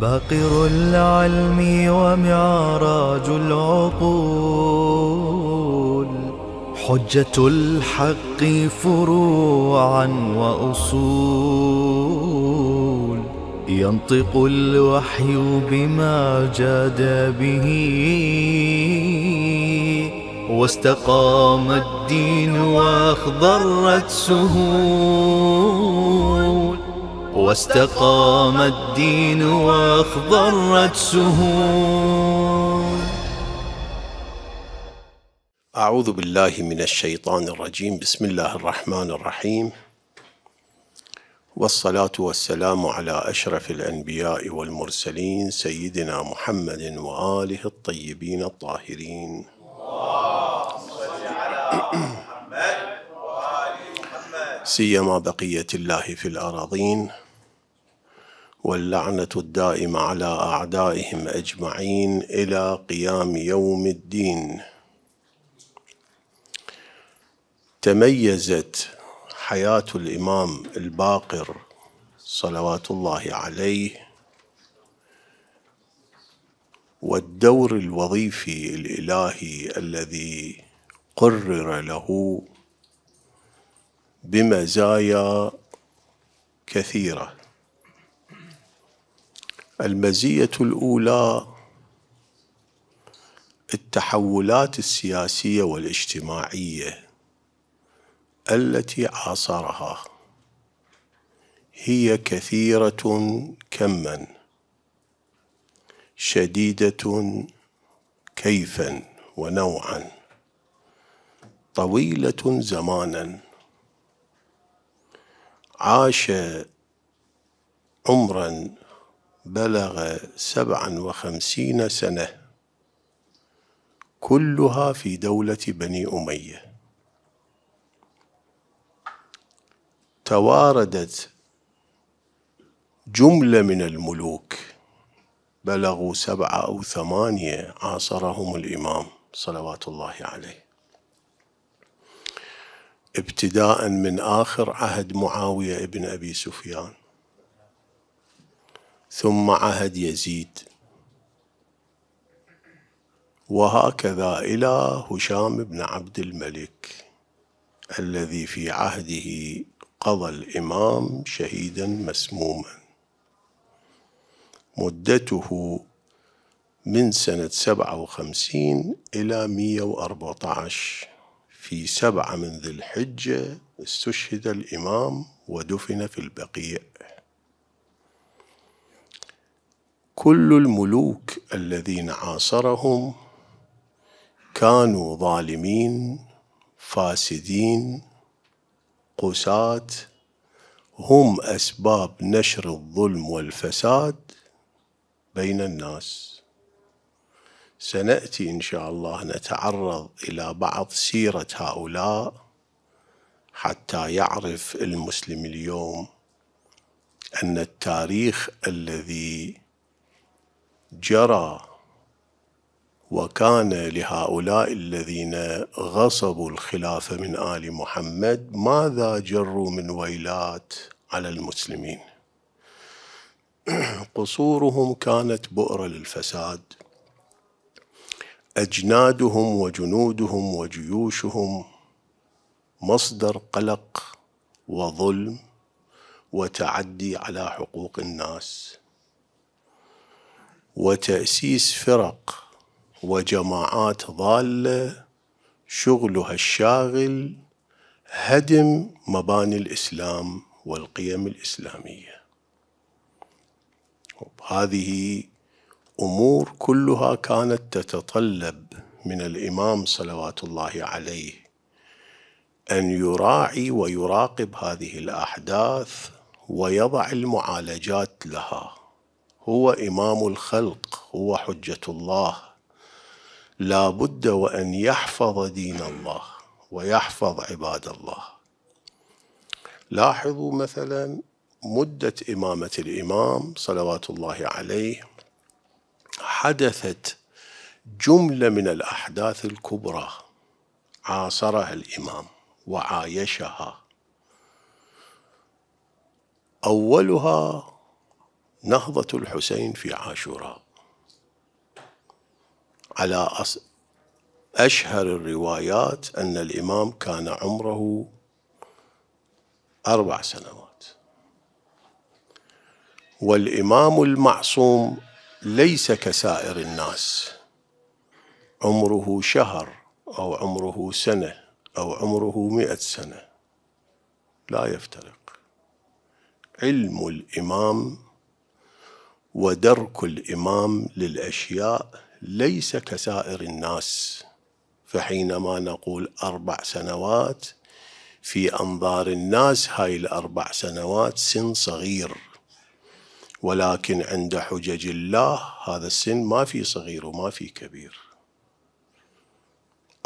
باقر العلم ومعراج العقول حجة الحق فروعا وأصول ينطق الوحي بما جاد به واستقام الدين واخضرت سهول واستقام الدين واخضرت سهول أعوذ بالله من الشيطان الرجيم بسم الله الرحمن الرحيم والصلاة والسلام على أشرف الأنبياء والمرسلين سيدنا محمد وآله الطيبين الطاهرين سيما بقية الله في الأراضين واللعنة الدائمة على أعدائهم أجمعين إلى قيام يوم الدين تميزت حياة الإمام الباقر صلوات الله عليه والدور الوظيفي الإلهي الذي قرر له بمزايا كثيره المزية الأولى التحولات السياسية والاجتماعية التي عاصرها هي كثيرة كما شديدة كيفا ونوعا طويلة زمانا عاش عمرا بلغ سبعا وخمسين سنة كلها في دولة بني أمية تواردت جملة من الملوك بلغوا سبعة أو ثمانية عاصرهم الإمام صلوات الله عليه ابتداء من آخر عهد معاوية بن أبي سفيان ثم عهد يزيد وهكذا إلى هشام بن عبد الملك الذي في عهده قضى الإمام شهيدا مسموما مدته من سنة سبعة وخمسين إلى مية وأربعة في سبعة من ذي الحجة استشهد الإمام ودفن في البقيع كل الملوك الذين عاصرهم كانوا ظالمين فاسدين قساة هم اسباب نشر الظلم والفساد بين الناس سناتي ان شاء الله نتعرض الى بعض سيره هؤلاء حتى يعرف المسلم اليوم ان التاريخ الذي جرى وكان لهؤلاء الذين غصبوا الخلافة من آل محمد ماذا جروا من ويلات على المسلمين قصورهم كانت بؤرة للفساد أجنادهم وجنودهم وجيوشهم مصدر قلق وظلم وتعدي على حقوق الناس وتأسيس فرق وجماعات ضالة شغلها الشاغل هدم مباني الإسلام والقيم الإسلامية هذه أمور كلها كانت تتطلب من الإمام صلوات الله عليه أن يراعي ويراقب هذه الأحداث ويضع المعالجات لها هو إمام الخلق هو حجة الله لا بد وأن يحفظ دين الله ويحفظ عباد الله لاحظوا مثلا مدة إمامة الإمام صلوات الله عليه حدثت جملة من الأحداث الكبرى عاصرها الإمام وعايشها أولها نهضة الحسين في عاشوراء على أشهر الروايات أن الإمام كان عمره أربع سنوات والإمام المعصوم ليس كسائر الناس عمره شهر أو عمره سنة أو عمره مئة سنة لا يفترق علم الإمام ودرك الامام للاشياء ليس كسائر الناس فحينما نقول اربع سنوات في انظار الناس هاي الاربع سنوات سن صغير ولكن عند حجج الله هذا السن ما في صغير وما في كبير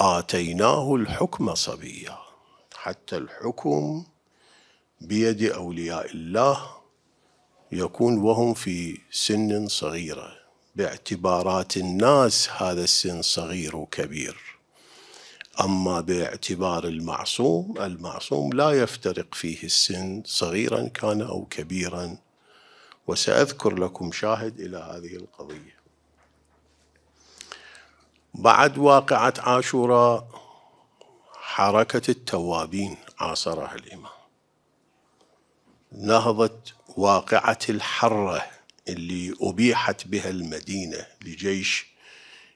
آتيناه الحكم صبيا حتى الحكم بيد أولياء الله يكون وهم في سن صغيرة باعتبارات الناس هذا السن صغير وكبير أما باعتبار المعصوم المعصوم لا يفترق فيه السن صغيرا كان أو كبيرا وسأذكر لكم شاهد إلى هذه القضية بعد واقعة عاشوراء حركة التوابين عاصرها الإمام نهضت واقعة الحرة اللي أبيحت بها المدينة لجيش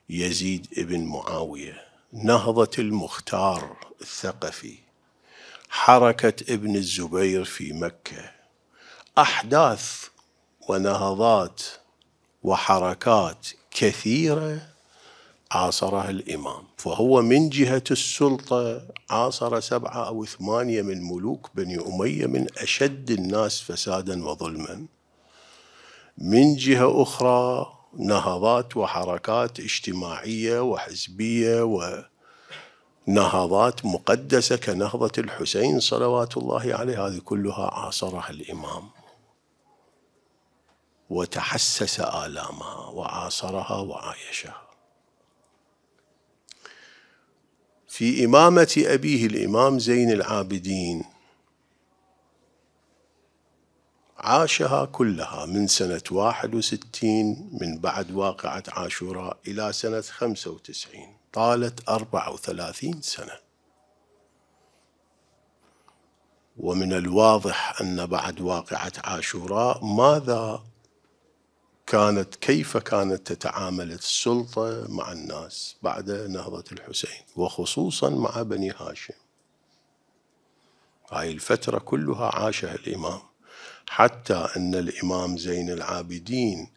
يزيد بن معاوية نهضة المختار الثقفي حركة ابن الزبير في مكة أحداث ونهضات وحركات كثيرة عاصرها الإمام فهو من جهة السلطة عاصر سبعة أو ثمانية من ملوك بني أمية من أشد الناس فسادا وظلما من جهة أخرى نهضات وحركات اجتماعية وحزبية ونهضات مقدسة كنهضة الحسين صلوات الله عليه هذه كلها عاصرها الإمام وتحسس آلامها وعاصرها وعايشها في إمامة أبيه الإمام زين العابدين عاشها كلها من سنة 61 من بعد واقعة عاشوراء إلى سنة 95 طالت 34 سنة ومن الواضح أن بعد واقعة عاشوراء ماذا كانت كيف كانت تتعامل السلطة مع الناس بعد نهضة الحسين وخصوصا مع بني هاشم هاي الفترة كلها عاشها الإمام حتى أن الإمام زين العابدين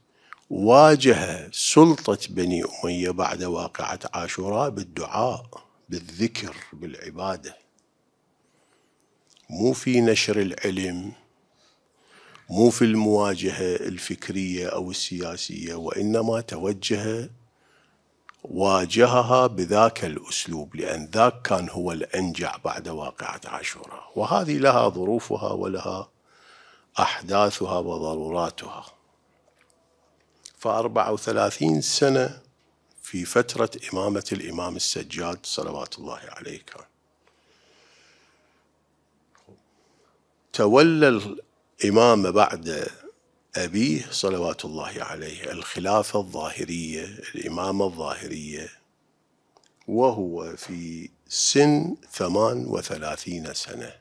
واجه سلطة بني أمية بعد واقعة عاشوراء بالدعاء بالذكر بالعبادة مو في نشر العلم مو في المواجهة الفكرية أو السياسية وإنما توجه واجهها بذاك الأسلوب لأن ذاك كان هو الأنجع بعد واقعة عاشوراء وهذه لها ظروفها ولها أحداثها وضروراتها فأربعة وثلاثين سنة في فترة إمامة الإمام السجاد صلوات الله عليه كان تولى إمام بعد أبيه صلوات الله عليه الخلافة الظاهرية الإمامة الظاهرية وهو في سن ثمان وثلاثين سنة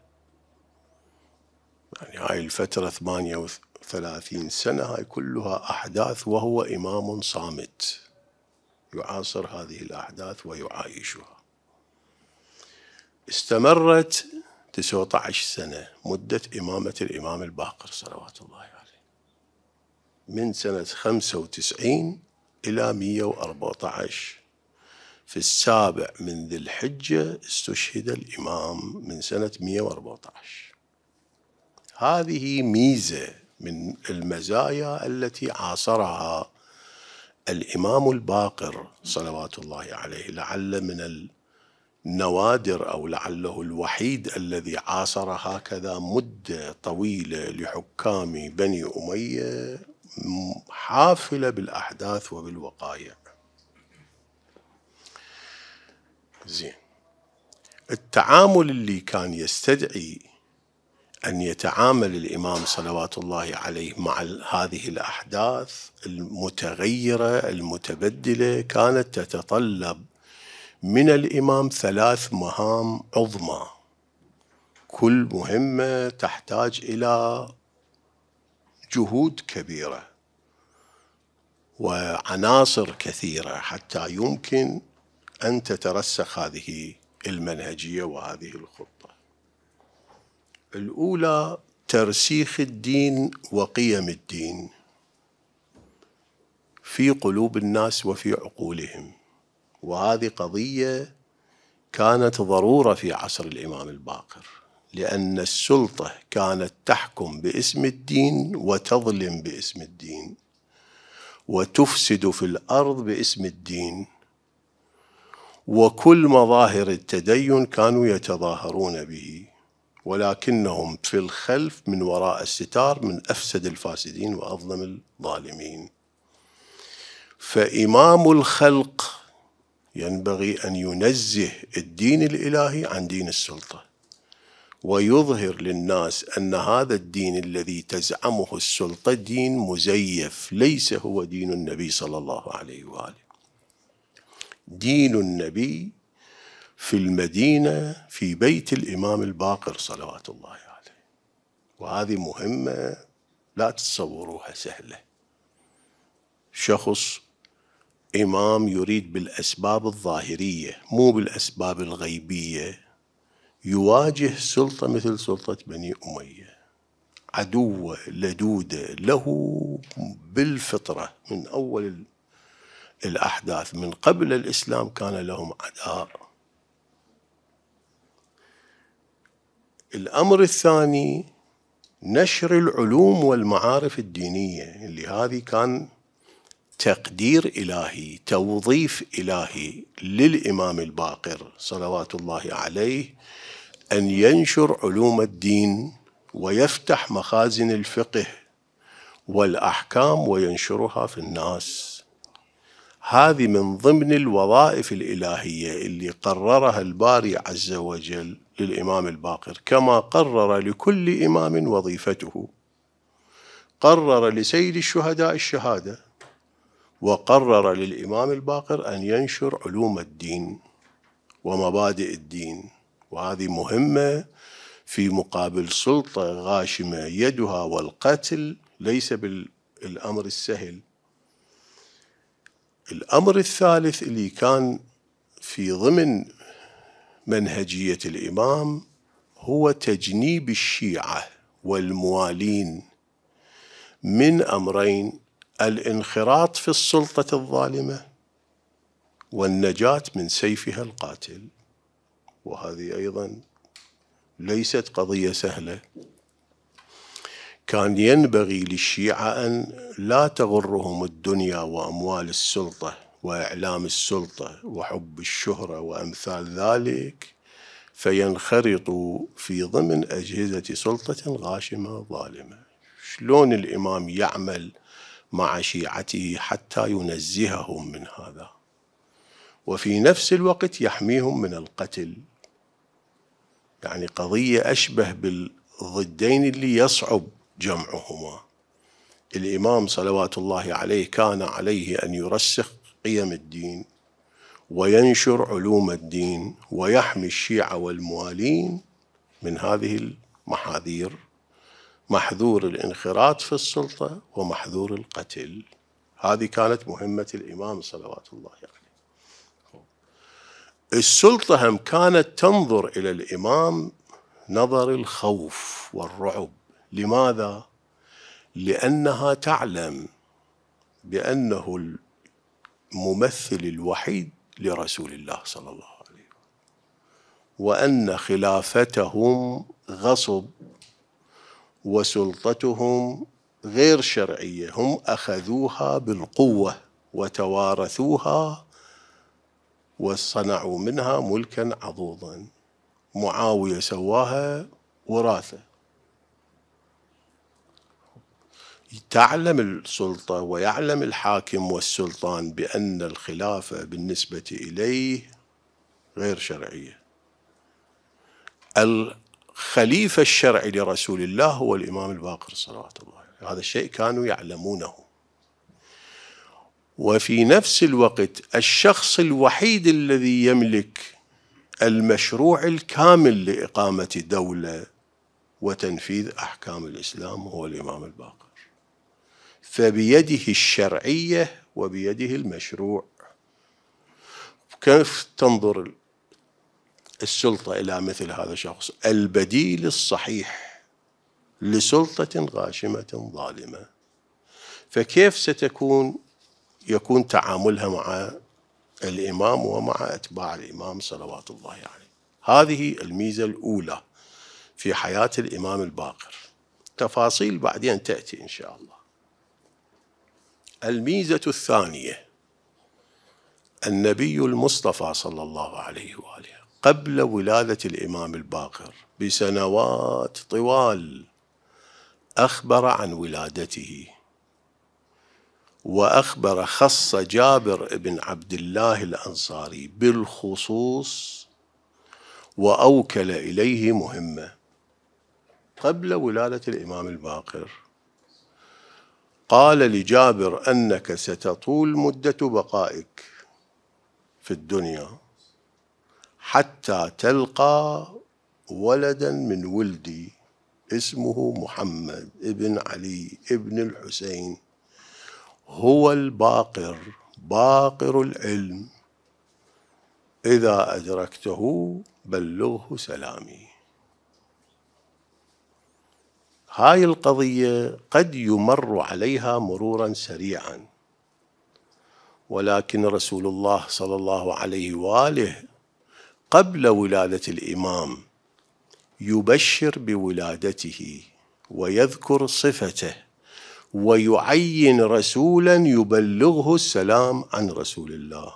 يعني هاي الفترة ثمانية وثلاثين سنة هاي كلها أحداث وهو إمام صامت يعاصر هذه الأحداث ويعايشها استمرت 19 سنة مدة إمامة الإمام الباقر صلوات الله عليه من سنة 95 إلى 114 في السابع من ذي الحجة استشهد الإمام من سنة 114 هذه ميزة من المزايا التي عاصرها الإمام الباقر صلوات الله عليه لعل من نوادر او لعله الوحيد الذي عاصر هكذا مده طويله لحكام بني اميه حافله بالاحداث وبالوقائع. زين التعامل اللي كان يستدعي ان يتعامل الامام صلوات الله عليه مع هذه الاحداث المتغيره المتبدله كانت تتطلب من الإمام ثلاث مهام عظمى كل مهمة تحتاج إلى جهود كبيرة وعناصر كثيرة حتى يمكن أن تترسخ هذه المنهجية وهذه الخطة الأولى ترسيخ الدين وقيم الدين في قلوب الناس وفي عقولهم وهذه قضية كانت ضرورة في عصر الإمام الباقر لأن السلطة كانت تحكم باسم الدين وتظلم باسم الدين وتفسد في الأرض باسم الدين وكل مظاهر التدين كانوا يتظاهرون به ولكنهم في الخلف من وراء الستار من أفسد الفاسدين وأظلم الظالمين فإمام الخلق ينبغي أن ينزه الدين الإلهي عن دين السلطة ويظهر للناس أن هذا الدين الذي تزعمه السلطة دين مزيف ليس هو دين النبي صلى الله عليه وآله دين النبي في المدينة في بيت الإمام الباقر صلوات الله عليه وهذه مهمة لا تتصوروها سهلة شخص إمام يريد بالأسباب الظاهرية مو بالأسباب الغيبية يواجه سلطة مثل سلطة بني أمية عدوة لدودة له بالفطرة من أول الأحداث من قبل الإسلام كان لهم عداء الأمر الثاني نشر العلوم والمعارف الدينية اللي هذه كان تقدير الهي توظيف الهي للامام الباقر صلوات الله عليه ان ينشر علوم الدين ويفتح مخازن الفقه والاحكام وينشرها في الناس هذه من ضمن الوظائف الالهيه اللي قررها الباري عز وجل للامام الباقر كما قرر لكل امام وظيفته قرر لسيد الشهداء الشهاده وقرر للإمام الباقر أن ينشر علوم الدين ومبادئ الدين وهذه مهمة في مقابل سلطة غاشمة يدها والقتل ليس بالأمر السهل الأمر الثالث اللي كان في ضمن منهجية الإمام هو تجنيب الشيعة والموالين من أمرين الانخراط في السلطة الظالمة والنجاة من سيفها القاتل وهذه أيضا ليست قضية سهلة كان ينبغي للشيعة أن لا تغرهم الدنيا وأموال السلطة وإعلام السلطة وحب الشهرة وأمثال ذلك فينخرطوا في ضمن أجهزة سلطة غاشمة ظالمة شلون الإمام يعمل مع شيعته حتى ينزههم من هذا وفي نفس الوقت يحميهم من القتل يعني قضية أشبه بالضدين اللي يصعب جمعهما الإمام صلوات الله عليه كان عليه أن يرسخ قيم الدين وينشر علوم الدين ويحمي الشيعة والموالين من هذه المحاذير محذور الانخراط في السلطة ومحذور القتل هذه كانت مهمة الإمام صلوات الله عليه يعني. السلطة هم كانت تنظر إلى الإمام نظر الخوف والرعب لماذا؟ لأنها تعلم بأنه الممثل الوحيد لرسول الله صلى الله عليه وسلم وأن خلافتهم غصب وسلطتهم غير شرعيه هم اخذوها بالقوه وتوارثوها وصنعوا منها ملكا عضوضا معاويه سواها وراثه تعلم السلطه ويعلم الحاكم والسلطان بان الخلافه بالنسبه اليه غير شرعيه خليفة الشرعي لرسول الله هو الإمام الباقر صلوات الله عليه هذا الشيء كانوا يعلمونه وفي نفس الوقت الشخص الوحيد الذي يملك المشروع الكامل لإقامة دولة وتنفيذ أحكام الإسلام هو الإمام الباقر فبيده الشرعية وبيده المشروع كيف تنظر السلطة إلى مثل هذا الشخص البديل الصحيح لسلطة غاشمة ظالمة فكيف ستكون يكون تعاملها مع الإمام ومع أتباع الإمام صلوات الله عليه هذه الميزة الأولى في حياة الإمام الباقر تفاصيل بعدين تأتي إن شاء الله الميزة الثانية النبي المصطفى صلى الله عليه وآله قبل ولادة الإمام الباقر بسنوات طوال أخبر عن ولادته وأخبر خص جابر بن عبد الله الأنصاري بالخصوص وأوكل إليه مهمة قبل ولادة الإمام الباقر قال لجابر أنك ستطول مدة بقائك في الدنيا حتى تلقى ولدا من ولدي اسمه محمد ابن علي ابن الحسين هو الباقر باقر العلم إذا أدركته بلغه سلامي هاي القضية قد يمر عليها مرورا سريعا ولكن رسول الله صلى الله عليه وآله قبل ولاده الامام يبشر بولادته ويذكر صفته ويعين رسولا يبلغه السلام عن رسول الله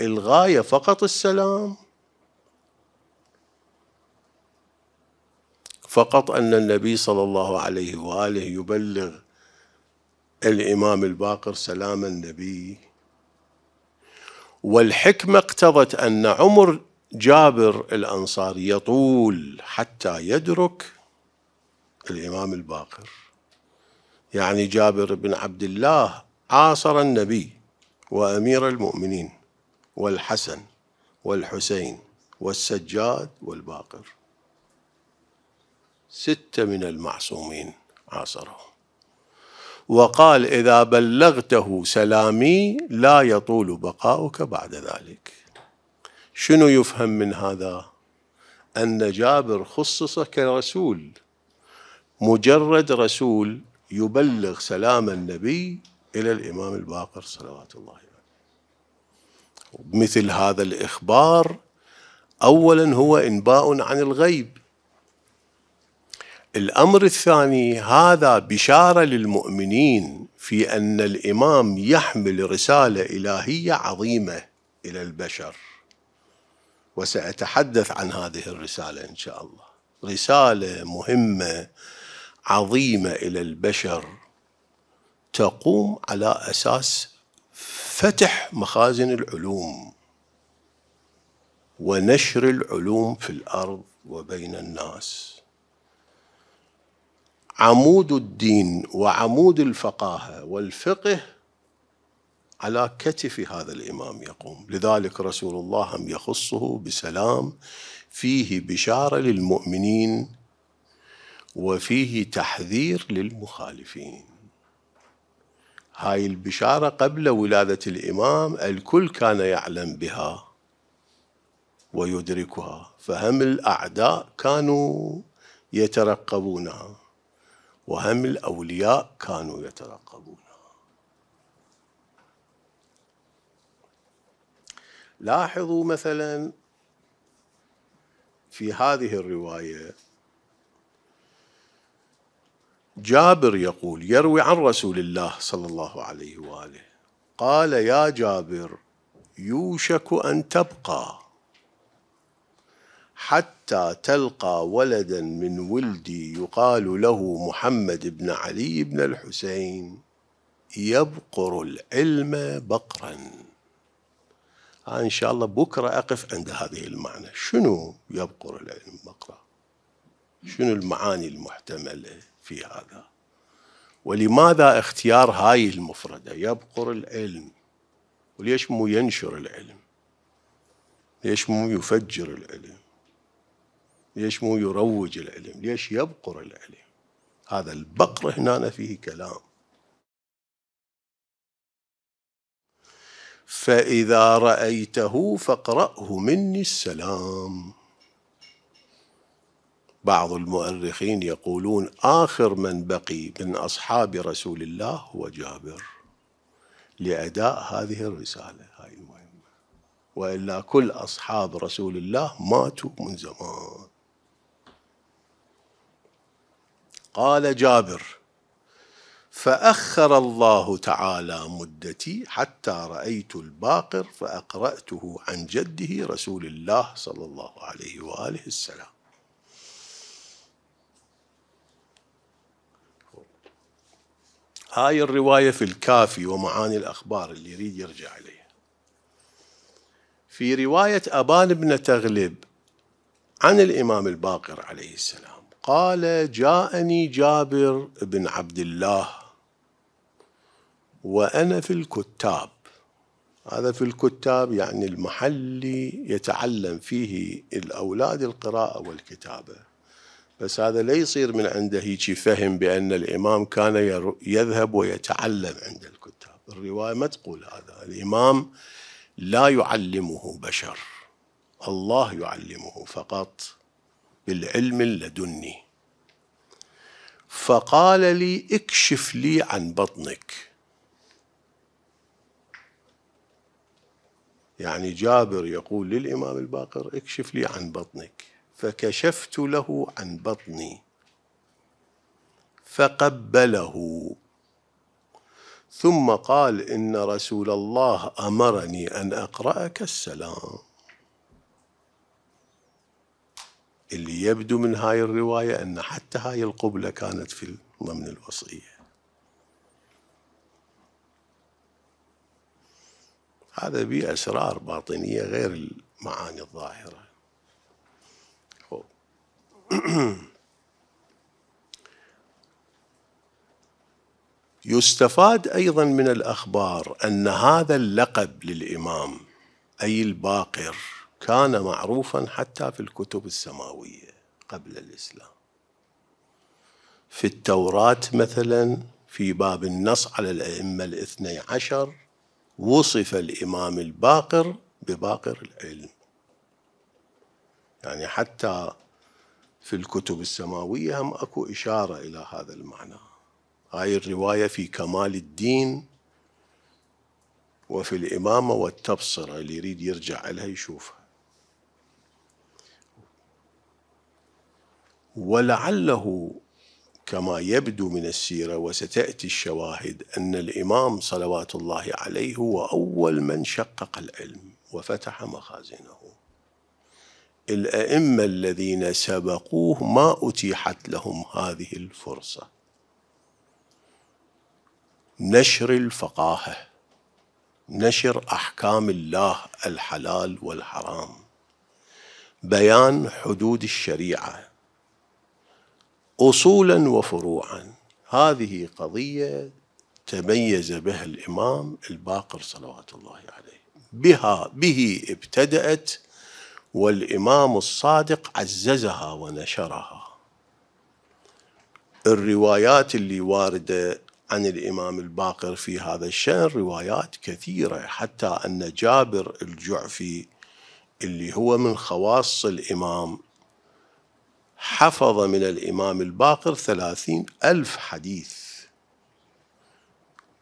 الغايه فقط السلام فقط ان النبي صلى الله عليه واله يبلغ الامام الباقر سلام النبي والحكمة اقتضت أن عمر جابر الأنصار يطول حتى يدرك الإمام الباقر يعني جابر بن عبد الله عاصر النبي وأمير المؤمنين والحسن والحسين والسجاد والباقر ستة من المعصومين عاصرهم وقال إذا بلغته سلامي لا يطول بقاؤك بعد ذلك شنو يفهم من هذا أن جابر خصص كرسول مجرد رسول يبلغ سلام النبي إلى الإمام الباقر صلوات الله عليه يعني. مثل هذا الإخبار أولا هو إنباء عن الغيب الامر الثاني هذا بشاره للمؤمنين في ان الامام يحمل رساله الهيه عظيمه الى البشر وساتحدث عن هذه الرساله ان شاء الله رساله مهمه عظيمه الى البشر تقوم على اساس فتح مخازن العلوم ونشر العلوم في الارض وبين الناس عمود الدين وعمود الفقاهه والفقه على كتف هذا الامام يقوم لذلك رسول الله هم يخصه بسلام فيه بشاره للمؤمنين وفيه تحذير للمخالفين هاي البشاره قبل ولاده الامام الكل كان يعلم بها ويدركها فهم الاعداء كانوا يترقبونها وهم الأولياء كانوا يترقبونها لاحظوا مثلا في هذه الرواية جابر يقول يروي عن رسول الله صلى الله عليه وآله قال يا جابر يوشك أن تبقى حتى تلقى ولدا من ولدي يقال له محمد بن علي بن الحسين يبقر العلم بقرا آه إن شاء الله بكرة أقف عند هذه المعنى شنو يبقر العلم بقرا شنو المعاني المحتملة في هذا ولماذا اختيار هاي المفردة يبقر العلم وليش مو ينشر العلم ليش مو يفجر العلم ليش مو يروج العلم ليش يبقر العلم هذا البقر هنا فيه كلام فإذا رأيته فاقرأه مني السلام بعض المؤرخين يقولون آخر من بقي من أصحاب رسول الله هو جابر لأداء هذه الرسالة هاي المهمة وإلا كل أصحاب رسول الله ماتوا من زمان قال جابر فاخر الله تعالى مدتي حتى رايت الباقر فاقراته عن جده رسول الله صلى الله عليه واله السلام هاي الرواية في الكافي ومعاني الأخبار اللي يريد يرجع إليها في رواية أبان بن تغلب عن الإمام الباقر عليه السلام قال جاءني جابر بن عبد الله وأنا في الكتاب هذا في الكتاب يعني المحل يتعلم فيه الأولاد القراءة والكتابة بس هذا لا يصير من عنده هيك فهم بأن الإمام كان يذهب ويتعلم عند الكتاب الرواية ما تقول هذا الإمام لا يعلمه بشر الله يعلمه فقط بالعلم اللدني فقال لي اكشف لي عن بطنك يعني جابر يقول للامام الباقر اكشف لي عن بطنك فكشفت له عن بطني فقبله ثم قال ان رسول الله امرني ان اقراك السلام اللي يبدو من هاي الرواية أن حتى هاي القبلة كانت في ضمن الوصية هذا به أسرار باطنية غير المعاني الظاهرة يستفاد أيضا من الأخبار أن هذا اللقب للإمام أي الباقر كان معروفا حتى في الكتب السماوية قبل الإسلام في التوراة مثلا في باب النص على الأئمة الاثني عشر وصف الإمام الباقر بباقر العلم يعني حتى في الكتب السماوية هم أكو إشارة إلى هذا المعنى هاي الرواية في كمال الدين وفي الإمامة والتبصرة اللي يريد يرجع لها يشوفها ولعله كما يبدو من السيرة وستأتي الشواهد أن الإمام صلوات الله عليه هو أول من شقق العلم وفتح مخازنه الأئمة الذين سبقوه ما أتيحت لهم هذه الفرصة نشر الفقاهة نشر أحكام الله الحلال والحرام بيان حدود الشريعه اصولا وفروعا هذه قضيه تميز بها الامام الباقر صلوات الله عليه بها به ابتدات والامام الصادق عززها ونشرها الروايات اللي وارده عن الامام الباقر في هذا الشان روايات كثيره حتى ان جابر الجعفي اللي هو من خواص الامام حفظ من الإمام الباقر ثلاثين ألف حديث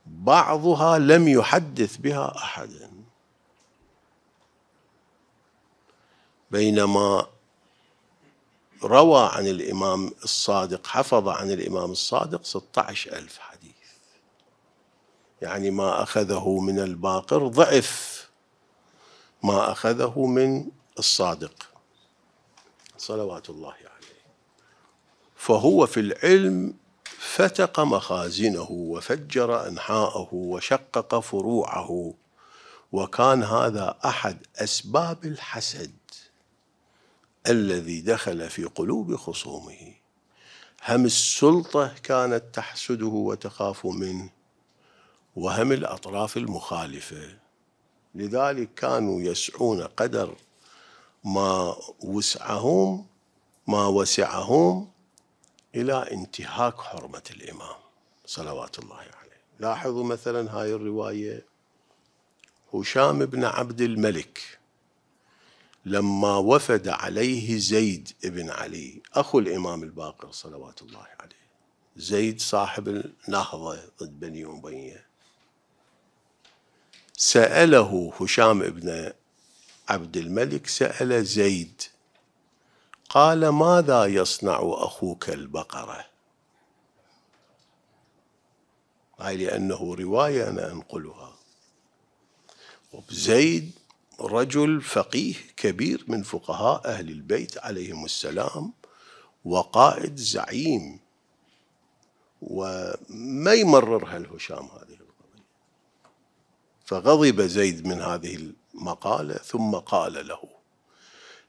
بعضها لم يحدث بها أحدا بينما روى عن الإمام الصادق حفظ عن الإمام الصادق 16 ألف حديث يعني ما أخذه من الباقر ضعف ما أخذه من الصادق صلوات الله عليه فهو في العلم فتق مخازنه وفجر انحاءه وشقق فروعه وكان هذا احد اسباب الحسد الذي دخل في قلوب خصومه هم السلطه كانت تحسده وتخاف منه وهم الاطراف المخالفه لذلك كانوا يسعون قدر ما وسعهم ما وسعهم إلى انتهاك حرمة الإمام صلوات الله عليه يعني. لاحظوا مثلا هاي الرواية هشام بن عبد الملك لما وفد عليه زيد بن علي أخو الإمام الباقر صلوات الله عليه زيد صاحب النهضة ضد بني أمية سأله هشام بن عبد الملك سأل زيد قال ماذا يصنع أخوك البقرة هاي لأنه رواية أنا أنقلها زيد رجل فقيه كبير من فقهاء أهل البيت عليهم السلام وقائد زعيم وما يمررها الهشام هذه القضية فغضب زيد من هذه المقالة ثم قال له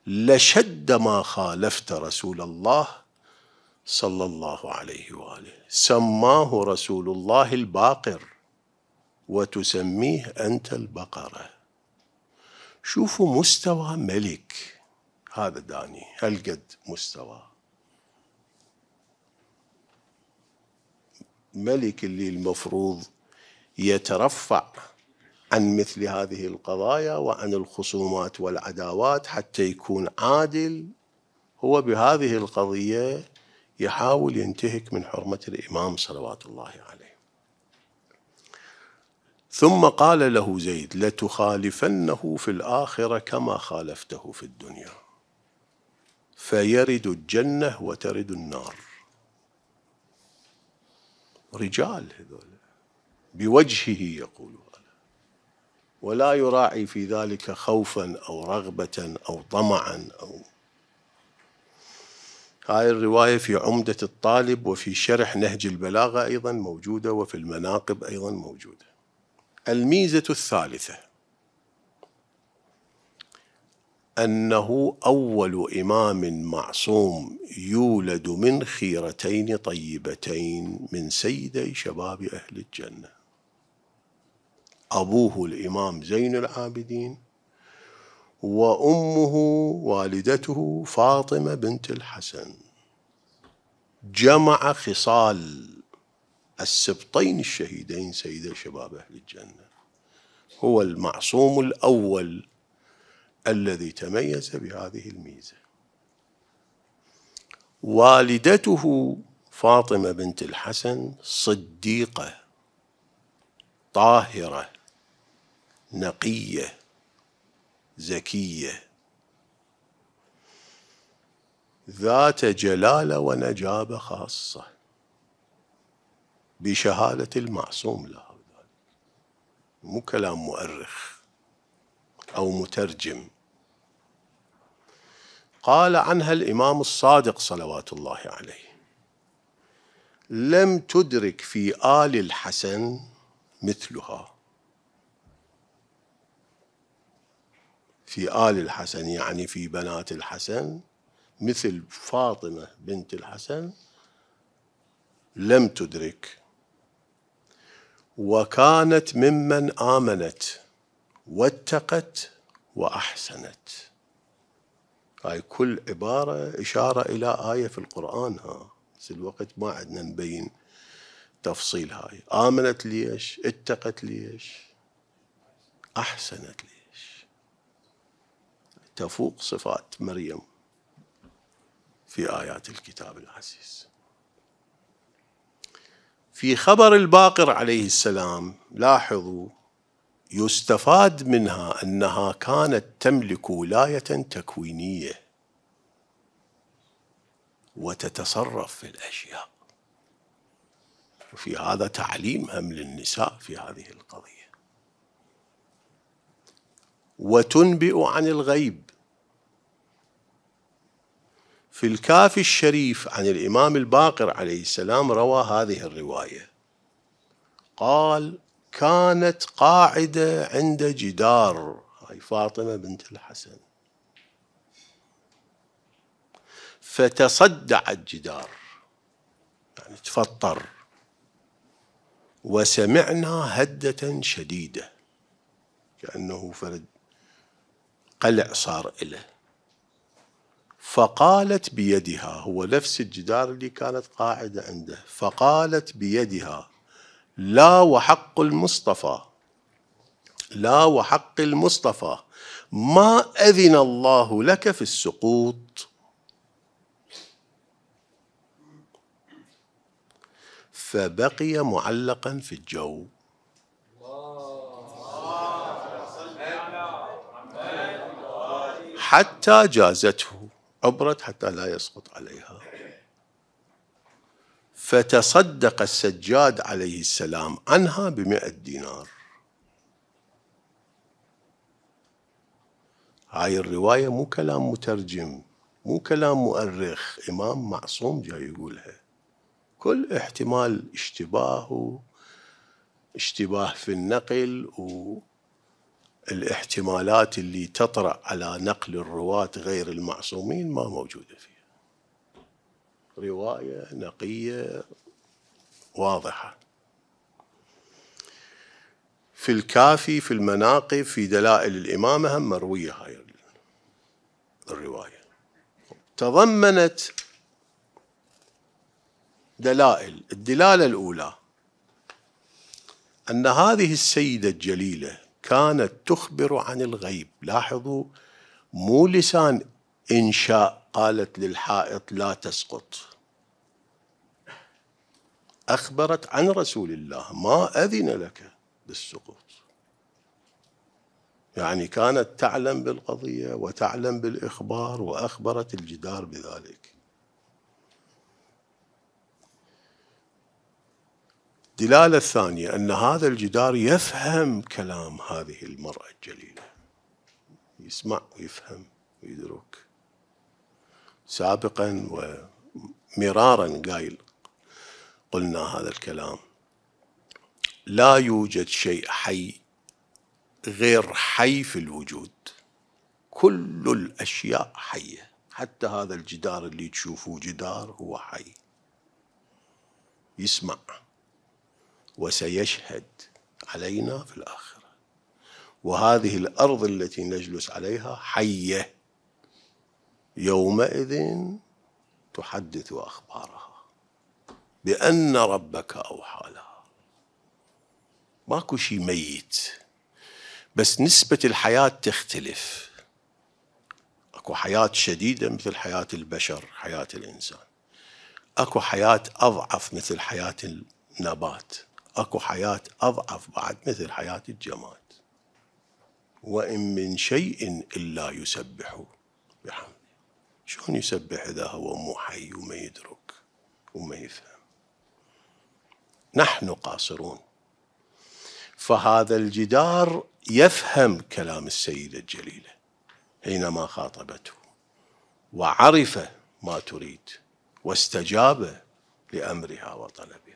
لشد ما خالفت رسول الله صلى الله عليه واله سماه رسول الله الباقر وتسميه انت البقره شوفوا مستوى ملك هذا داني هل قد مستوى ملك اللي المفروض يترفع عن مثل هذه القضايا وعن الخصومات والعداوات حتى يكون عادل هو بهذه القضية يحاول ينتهك من حرمة الإمام صلوات الله عليه ثم قال له زيد لتخالفنه في الآخرة كما خالفته في الدنيا فيرد الجنة وترد النار رجال هذول بوجهه يقولها ولا يراعي في ذلك خوفا أو رغبة أو طمعا أو هاي الرواية في عمدة الطالب وفي شرح نهج البلاغة أيضا موجودة وفي المناقب أيضا موجودة الميزة الثالثة أنه أول إمام معصوم يولد من خيرتين طيبتين من سيدي شباب أهل الجنة أبوه الإمام زين العابدين وأمه والدته فاطمة بنت الحسن جمع خصال السبطين الشهيدين سيد شباب أهل الجنة هو المعصوم الأول الذي تميز بهذه الميزة والدته فاطمة بنت الحسن صديقة طاهرة نقية زكية ذات جلالة ونجابة خاصة بشهادة المعصوم له مو كلام مؤرخ أو مترجم قال عنها الإمام الصادق صلوات الله عليه لم تدرك في آل الحسن مثلها في آل الحسن يعني في بنات الحسن مثل فاطمة بنت الحسن لم تدرك وكانت ممن آمنت واتقت وأحسنت هاي كل عبارة إشارة إلى آية في القرآن ها بس الوقت ما عندنا نبين تفصيل هاي آمنت ليش اتقت ليش أحسنت ليش تفوق صفات مريم في آيات الكتاب العزيز في خبر الباقر عليه السلام لاحظوا يستفاد منها أنها كانت تملك ولاية تكوينية وتتصرف في الأشياء وفي هذا تعليم هم للنساء في هذه القضية وتنبئ عن الغيب في الكافي الشريف عن الإمام الباقر عليه السلام روى هذه الرواية قال كانت قاعدة عند جدار هاي فاطمة بنت الحسن فتصدع الجدار يعني تفطر وسمعنا هدة شديدة كأنه فرد قلع صار إله فقالت بيدها هو نفس الجدار اللي كانت قاعدة عنده فقالت بيدها لا وحق المصطفى لا وحق المصطفى ما أذن الله لك في السقوط فبقي معلقا في الجو حتى جازته أبرد حتى لا يسقط عليها فتصدق السجاد عليه السلام عنها بمئة دينار هاي الرواية مو كلام مترجم مو كلام مؤرخ إمام معصوم جاي يقولها كل احتمال اشتباه اشتباه في النقل و الاحتمالات اللي تطرأ على نقل الرواة غير المعصومين ما موجودة فيها رواية نقية واضحة في الكافي في المناقب في دلائل الإمامة هم مروية هاي الرواية تضمنت دلائل الدلالة الأولى أن هذه السيدة الجليلة كانت تخبر عن الغيب لاحظوا مو لسان إنشاء قالت للحائط لا تسقط أخبرت عن رسول الله ما أذن لك بالسقوط يعني كانت تعلم بالقضية وتعلم بالإخبار وأخبرت الجدار بذلك الدلالة الثانية أن هذا الجدار يفهم كلام هذه المرأة الجليلة يسمع ويفهم ويدرك سابقا ومرارا قايل قلنا هذا الكلام لا يوجد شيء حي غير حي في الوجود كل الأشياء حية حتى هذا الجدار اللي تشوفوه جدار هو حي يسمع وسيشهد علينا في الآخرة وهذه الأرض التي نجلس عليها حية يومئذ تحدث أخبارها بأن ربك أوحى لها ماكو شيء ميت بس نسبة الحياة تختلف اكو حياة شديدة مثل حياة البشر حياة الإنسان اكو حياة أضعف مثل حياة النبات اكو حياة أضعف بعد مثل حياة الجماد وإن من شيء إلا يسبح بحمده شلون يسبح إذا هو مو حي وما يدرك وما يفهم نحن قاصرون فهذا الجدار يفهم كلام السيدة الجليلة حينما خاطبته وعرف ما تريد واستجاب لأمرها وطلبها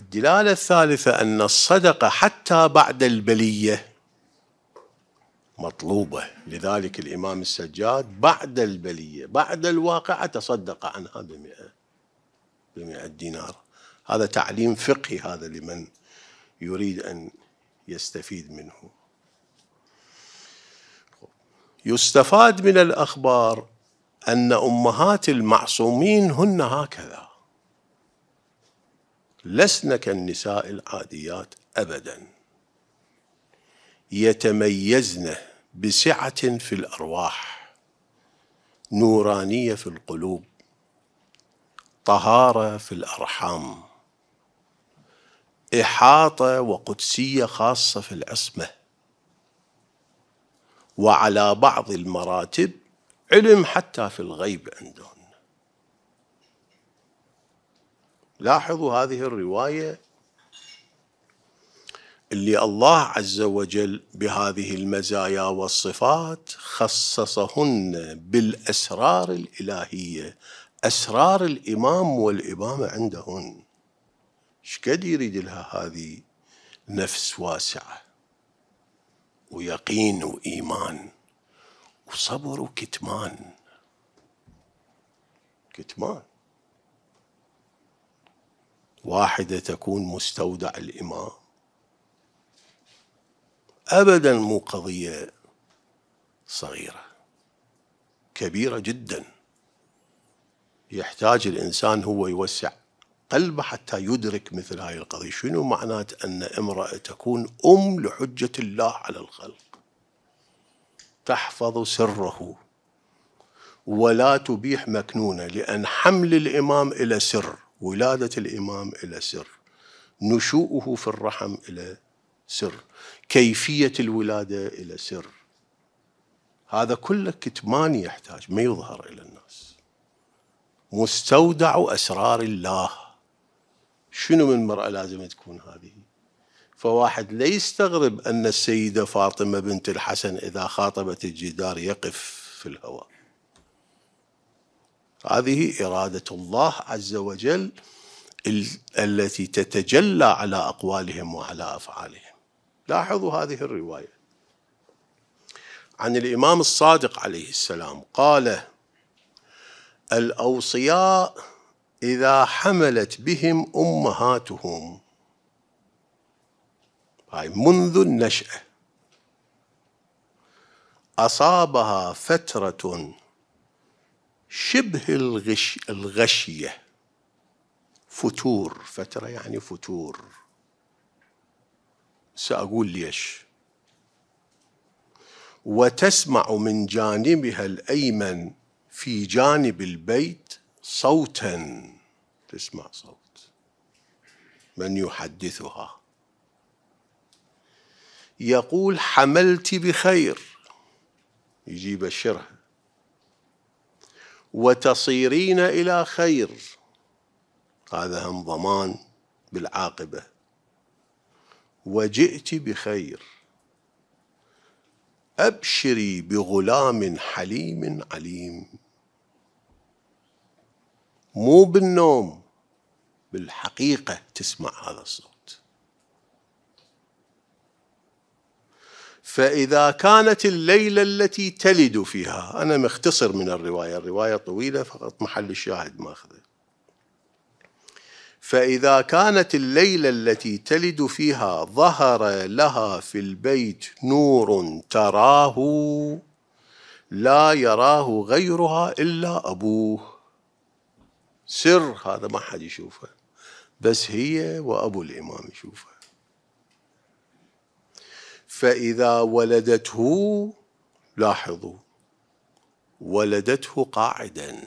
الدلالة الثالثة أن الصدقة حتى بعد البلية مطلوبة لذلك الإمام السجاد بعد البلية بعد الواقعة تصدق عنها بمئة بمئة دينار هذا تعليم فقهي هذا لمن يريد أن يستفيد منه يستفاد من الأخبار أن أمهات المعصومين هن هكذا لسن كالنساء العاديات أبدا يتميزن بسعة في الأرواح نورانية في القلوب طهارة في الأرحام إحاطة وقدسية خاصة في العصمة وعلى بعض المراتب علم حتى في الغيب عندهم لاحظوا هذه الروايه اللي الله عز وجل بهذه المزايا والصفات خصصهن بالاسرار الالهيه اسرار الامام والامامه عندهن شقد يريد لها هذه نفس واسعه ويقين وايمان وصبر وكتمان كتمان واحدة تكون مستودع الإمام أبدا مو قضية صغيرة كبيرة جدا يحتاج الإنسان هو يوسع قلبه حتى يدرك مثل هاي القضية شنو معنات أن امرأة تكون أم لحجة الله على الخلق تحفظ سره ولا تبيح مكنونة لأن حمل الإمام إلى سر ولادة الإمام إلى سر نشوءه في الرحم إلى سر كيفية الولادة إلى سر هذا كله كتمان يحتاج ما يظهر إلى الناس مستودع أسرار الله شنو من مرأة لازم تكون هذه فواحد لا يستغرب أن السيدة فاطمة بنت الحسن إذا خاطبت الجدار يقف في الهواء هذه إرادة الله عز وجل التي تتجلى على أقوالهم وعلى أفعالهم لاحظوا هذه الرواية عن الإمام الصادق عليه السلام قال الأوصياء إذا حملت بهم أمهاتهم هاي منذ النشأة أصابها فترة شبه الغش الغشية فتور فترة يعني فتور سأقول ليش وتسمع من جانبها الأيمن في جانب البيت صوتا تسمع صوت من يحدثها يقول حملت بخير يجي يبشرها وتصيرين الى خير هذا هم ضمان بالعاقبه وجئت بخير ابشري بغلام حليم عليم مو بالنوم بالحقيقه تسمع هذا الصوت فإذا كانت الليلة التي تلد فيها أنا مختصر من الرواية الرواية طويلة فقط محل الشاهد ماخذه فإذا كانت الليلة التي تلد فيها ظهر لها في البيت نور تراه لا يراه غيرها إلا أبوه سر هذا ما حد يشوفه بس هي وأبو الإمام يشوفه فإذا ولدته لاحظوا ولدته قاعدا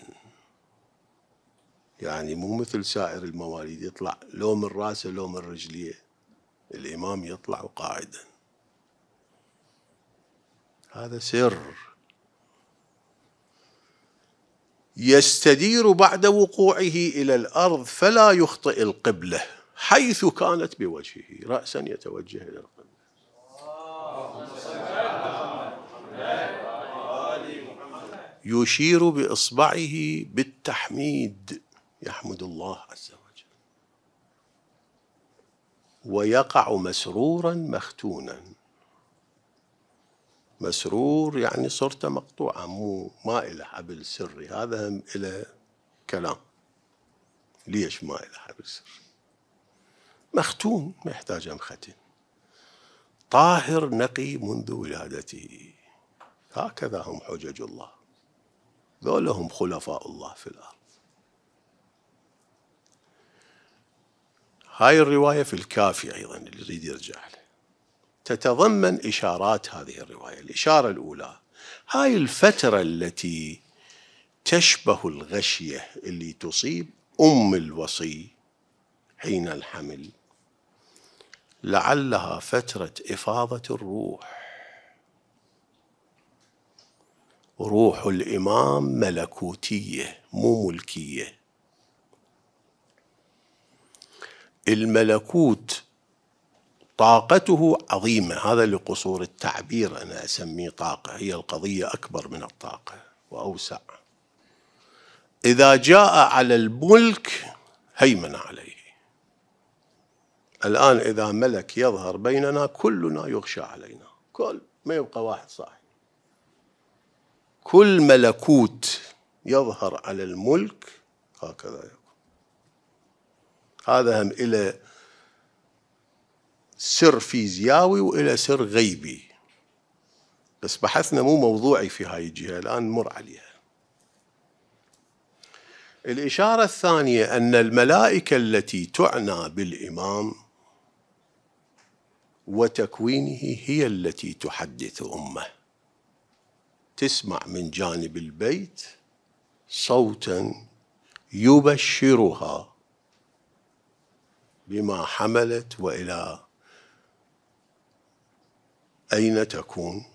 يعني مو مثل سائر المواليد يطلع لو من راسه لو من رجليه الإمام يطلع قاعدا هذا سر يستدير بعد وقوعه إلى الأرض فلا يخطئ القبلة حيث كانت بوجهه رأسا يتوجه إلى القبلة يشير باصبعه بالتحميد يحمد الله عز وجل ويقع مسرورا مختونا مسرور يعني صرت مقطوعة مو ما إلى حبل سري هذا هم إلى كلام ليش ما إلى حبل سري مختون ما يحتاج مختن طاهر نقي منذ ولادته هكذا هم حجج الله ذولا هم خلفاء الله في الأرض هاي الرواية في الكافي أيضا اللي يريد يرجع له تتضمن إشارات هذه الرواية الإشارة الأولى هاي الفترة التي تشبه الغشية اللي تصيب أم الوصي حين الحمل لعلها فترة إفاضة الروح روح الإمام ملكوتية مو ملكية الملكوت طاقته عظيمة هذا لقصور التعبير أنا أسميه طاقة هي القضية أكبر من الطاقة وأوسع إذا جاء على الملك هيمن عليه الآن إذا ملك يظهر بيننا كلنا يغشى علينا كل ما يبقى واحد صاحي كل ملكوت يظهر على الملك هكذا يكون هذا هم إلى سر فيزياوي وإلى سر غيبي بس بحثنا مو موضوعي في هاي الجهة الآن نمر عليها الإشارة الثانية أن الملائكة التي تعنى بالإمام وتكوينه هي التي تحدث أمه تسمع من جانب البيت صوتا يبشرها بما حملت والى اين تكون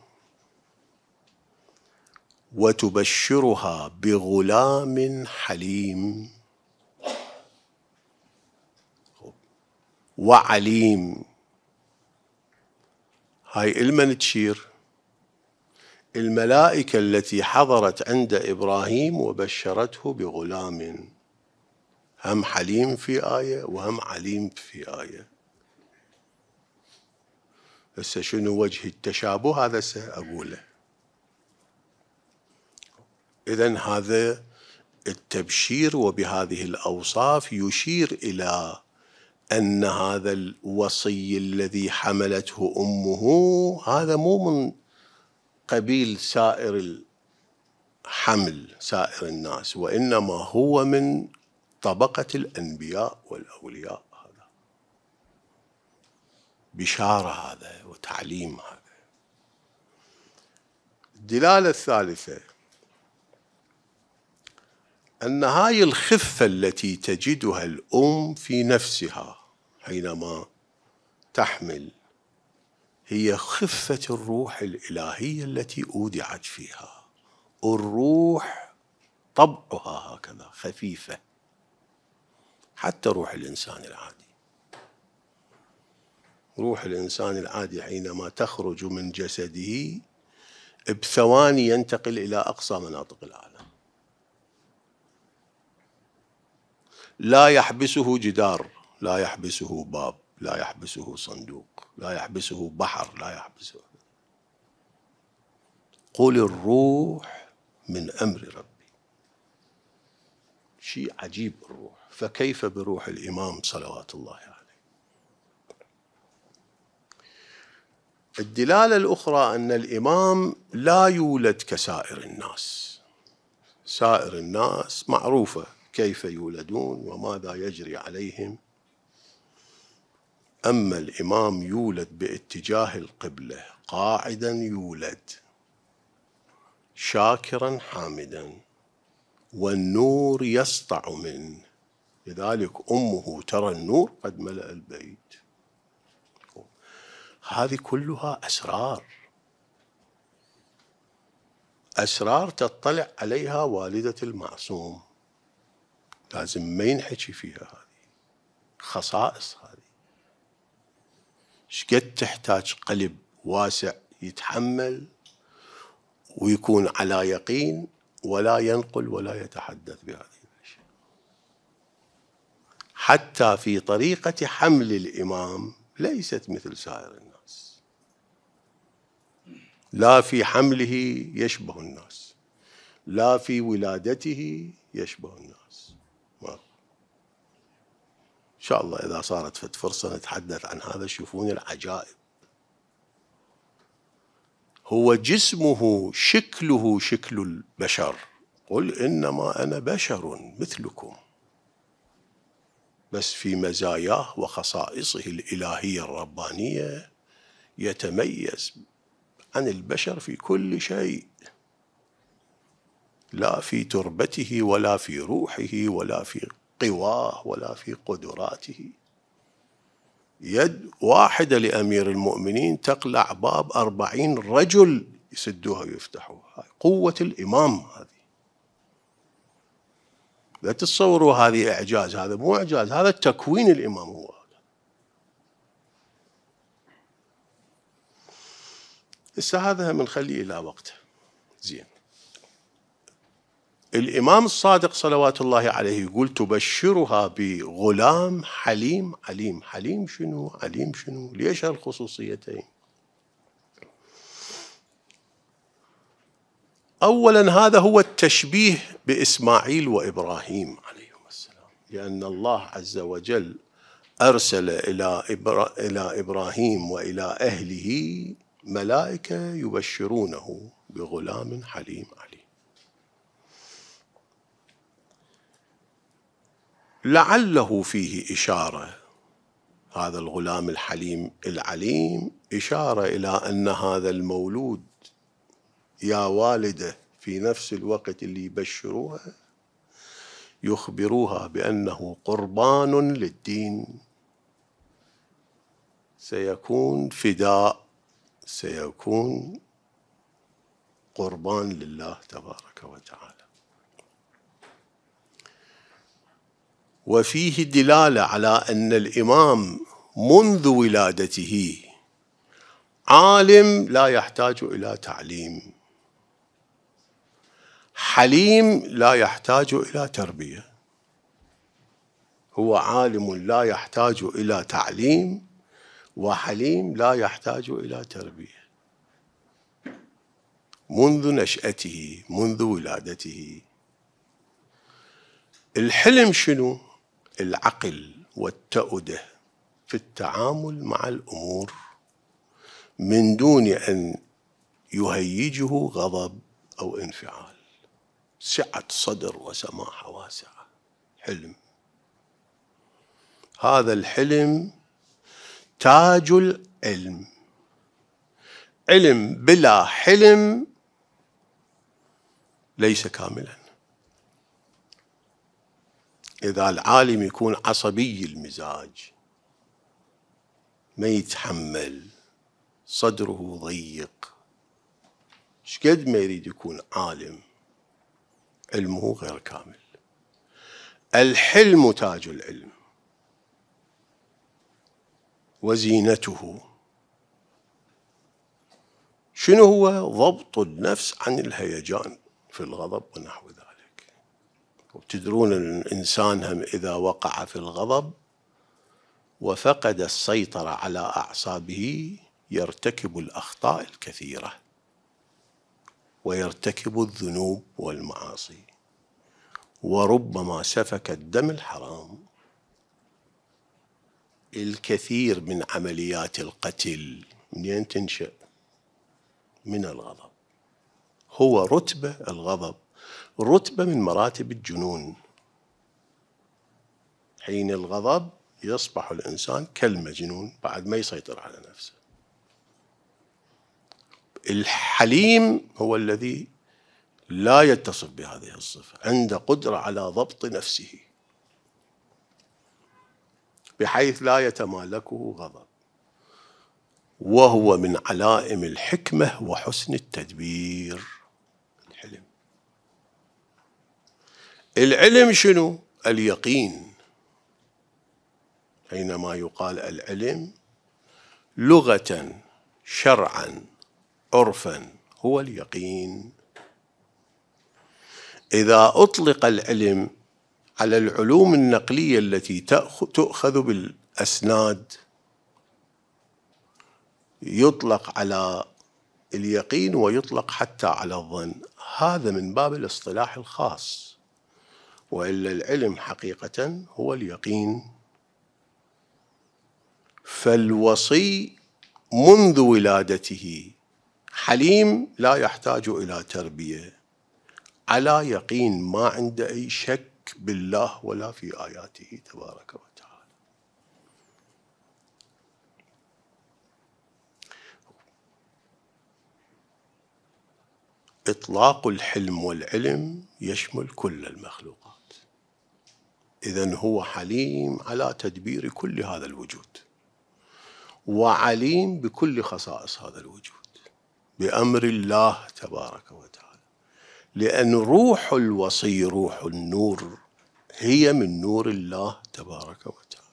وتبشرها بغلام حليم وعليم هاي المن تشير الملائكة التي حضرت عند إبراهيم وبشرته بغلام هم حليم في آية وهم عليم في آية هسه شنو وجه التشابه هذا سأقوله إذا هذا التبشير وبهذه الأوصاف يشير إلى أن هذا الوصي الذي حملته أمه هذا مو من قبيل سائر الحمل سائر الناس وإنما هو من طبقة الأنبياء والأولياء هذا بشارة هذا وتعليم هذا الدلالة الثالثة أن هاي الخفة التي تجدها الأم في نفسها حينما تحمل هي خفة الروح الإلهية التي أودعت فيها الروح طبعها هكذا خفيفة حتى روح الإنسان العادي روح الإنسان العادي حينما تخرج من جسده بثواني ينتقل إلى أقصى مناطق العالم لا يحبسه جدار لا يحبسه باب لا يحبسه صندوق لا يحبسه بحر لا يحبسه قل الروح من امر ربي شيء عجيب الروح فكيف بروح الامام صلوات الله عليه يعني الدلاله الاخرى ان الامام لا يولد كسائر الناس سائر الناس معروفه كيف يولدون وماذا يجري عليهم أما الإمام يولد باتجاه القبلة قاعدا يولد شاكرا حامدا والنور يسطع منه لذلك أمه ترى النور قد ملأ البيت هذه كلها أسرار أسرار تطلع عليها والدة المعصوم لازم ما ينحكي فيها هذه خصائص شقد تحتاج قلب واسع يتحمل ويكون على يقين ولا ينقل ولا يتحدث بهذه الاشياء حتى في طريقه حمل الامام ليست مثل سائر الناس لا في حمله يشبه الناس لا في ولادته يشبه الناس شاء الله إذا صارت فت فرصة نتحدث عن هذا الشوفون العجائب هو جسمه شكله شكل البشر قل إنما أنا بشر مثلكم بس في مزاياه وخصائصه الإلهية الربانية يتميز عن البشر في كل شيء لا في تربته ولا في روحه ولا في قواه ولا في قدراته يد واحدة لأمير المؤمنين تقلع باب أربعين رجل يسدوها ويفتحوها قوة الإمام هذه لا تتصوروا هذه إعجاز هذا مو إعجاز هذا تكوين الإمام هو هسه هذا بنخليه إلى وقته زين الإمام الصادق صلوات الله عليه يقول تبشرها بغلام حليم عليم حليم شنو عليم شنو ليش هالخصوصيتين أولا هذا هو التشبيه بإسماعيل وإبراهيم عليهما السلام لأن الله عز وجل أرسل إلى, إبرا إلى إبراهيم وإلى أهله ملائكة يبشرونه بغلام حليم عليم. لعله فيه اشاره هذا الغلام الحليم العليم اشاره الى ان هذا المولود يا والده في نفس الوقت اللي يبشروها يخبروها بانه قربان للدين سيكون فداء سيكون قربان لله تبارك وتعالى وفيه دلاله على ان الامام منذ ولادته عالم لا يحتاج الى تعليم حليم لا يحتاج الى تربيه هو عالم لا يحتاج الى تعليم وحليم لا يحتاج الى تربيه منذ نشاته منذ ولادته الحلم شنو العقل والتأدة في التعامل مع الامور من دون ان يهيجه غضب او انفعال سعه صدر وسماحه واسعه حلم هذا الحلم تاج العلم علم بلا حلم ليس كاملا إذا العالم يكون عصبي المزاج ما يتحمل صدره ضيق شقد ما يريد يكون عالم علمه غير كامل الحلم تاج العلم وزينته شنو هو ضبط النفس عن الهيجان في الغضب ونحو ذلك وتدرون أن الإنسان هم إذا وقع في الغضب وفقد السيطرة على أعصابه يرتكب الأخطاء الكثيرة ويرتكب الذنوب والمعاصي وربما سفك الدم الحرام الكثير من عمليات القتل منين تنشأ من الغضب هو رتبة الغضب رتبة من مراتب الجنون حين الغضب يصبح الإنسان كالمجنون بعد ما يسيطر على نفسه الحليم هو الذي لا يتصف بهذه الصفة عنده قدرة على ضبط نفسه بحيث لا يتمالكه غضب وهو من علائم الحكمة وحسن التدبير العلم شنو اليقين حينما يقال العلم لغة شرعا عرفا هو اليقين إذا أطلق العلم على العلوم النقلية التي تؤخذ بالأسناد يطلق على اليقين ويطلق حتى على الظن هذا من باب الاصطلاح الخاص والا العلم حقيقه هو اليقين فالوصي منذ ولادته حليم لا يحتاج الى تربيه على يقين ما عنده اي شك بالله ولا في اياته تبارك وتعالى اطلاق الحلم والعلم يشمل كل المخلوقات إذا هو حليم على تدبير كل هذا الوجود وعليم بكل خصائص هذا الوجود بأمر الله تبارك وتعالى لأن روح الوصي روح النور هي من نور الله تبارك وتعالى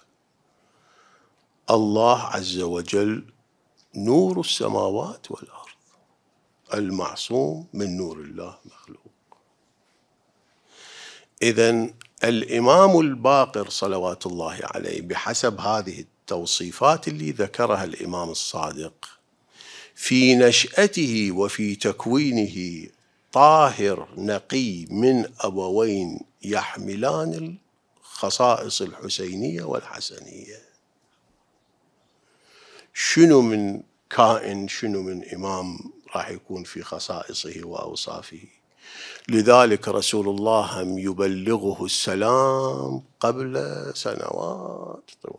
الله عز وجل نور السماوات والأرض المعصوم من نور الله مخلوق إذا الامام الباقر صلوات الله عليه بحسب هذه التوصيفات اللي ذكرها الامام الصادق في نشاته وفي تكوينه طاهر نقي من ابوين يحملان الخصائص الحسينيه والحسنيه شنو من كائن شنو من امام راح يكون في خصائصه واوصافه لذلك رسول الله هم يبلغه السلام قبل سنوات طوال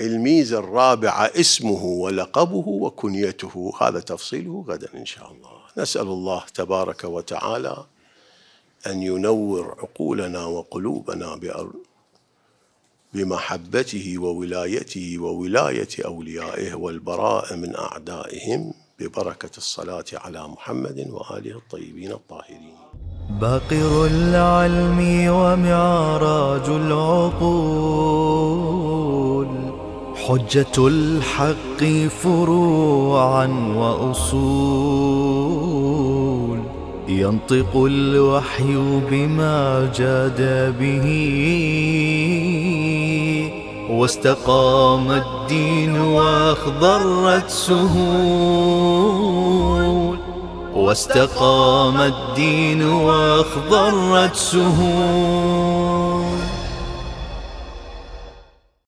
الميزة الرابعة اسمه ولقبه وكنيته هذا تفصيله غدا إن شاء الله نسأل الله تبارك وتعالى أن ينور عقولنا وقلوبنا بمحبته وولايته وولاية أوليائه والبراء من أعدائهم ببركة الصلاة على محمد وآله الطيبين الطاهرين باقر العلم ومعراج العقول حجة الحق فروعا وأصول ينطق الوحي بما جاد به واستقام الدين واخضرت سهول واستقام الدين واخضرت سهول